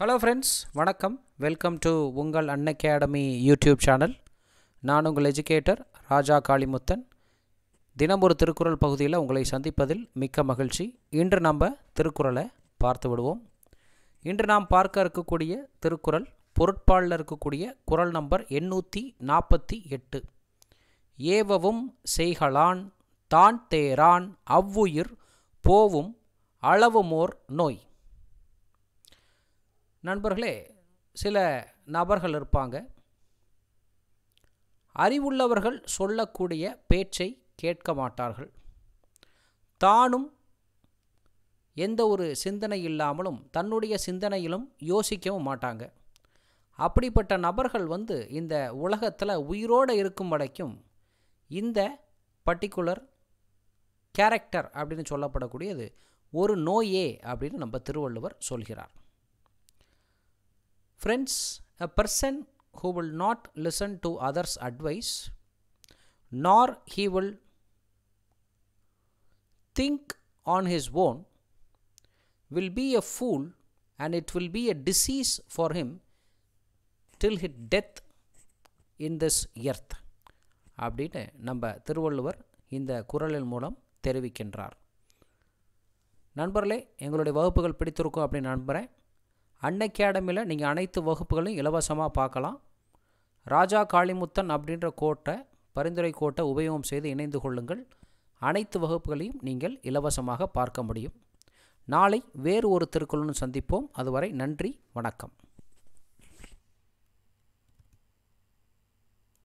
Hello friends வணக்கம் welcome to உங்கள் Unacademy YouTube channel நான் உங்கள் எஜுகேட்டர் ராஜா காளிமுத்தன் தினம் ஒரு திருக்குறள் பகுதியில் உங்களை சந்திப்பதில் மிக்க மகிழ்ச்சி இன்று நம்ம திருக்குறளை பார்த்து விடுவோம் இன்று நாம் பார்க்க இருக்கக்கூடிய திருக்குறள் பொருட்பாலில் இருக்கக்கூடிய குரல் நம்பர் எண்ணூற்றி நாற்பத்தி எட்டு ஏவவும் செய்களான் தான் தேரான் அவ்வுயிர் போவும் அளவுமோர் நோய் நண்பர்களே சில நபர்கள் இருப்பாங்க அறிவுள்ளவர்கள் சொல்லக்கூடிய பேச்சை கேட்க மாட்டார்கள் தானும் எந்த ஒரு சிந்தனை இல்லாமலும் தன்னுடைய சிந்தனையிலும் யோசிக்கவும் மாட்டாங்க அப்படிப்பட்ட நபர்கள் வந்து இந்த உலகத்தில் உயிரோடு இருக்கும் வரைக்கும் இந்த பர்டிகுலர் கேரக்டர் அப்படின்னு சொல்லப்படக்கூடியது ஒரு நோயே அப்படின்னு நம்ம திருவள்ளுவர் சொல்கிறார் friends a person who will not listen to others' advice, nor he will think on his own, will be a fool, and it will be a disease for him till his death in this earth. அப்படின்னு நம்ம திருவள்ளுவர் இந்த குரலின் மூலம் தெரிவிக்கின்றார் நண்பர்களே எங்களுடைய வகுப்புகள் பிடித்திருக்கும் அப்படின்னு நம்புகிறேன் அன்அகாடமியில் நீங்கள் அனைத்து வகுப்புகளையும் இலவசமாக பார்க்கலாம் ராஜா காளிமுத்தன் அப்படின்ற கோட்டை பரிந்துரை கோட்டை உபயோகம் செய்து இணைந்து கொள்ளுங்கள் அனைத்து வகுப்புகளையும் நீங்கள் இலவசமாக பார்க்க முடியும் நாளை வேறு ஒரு திருக்குறளுடன் சந்திப்போம் அதுவரை நன்றி வணக்கம்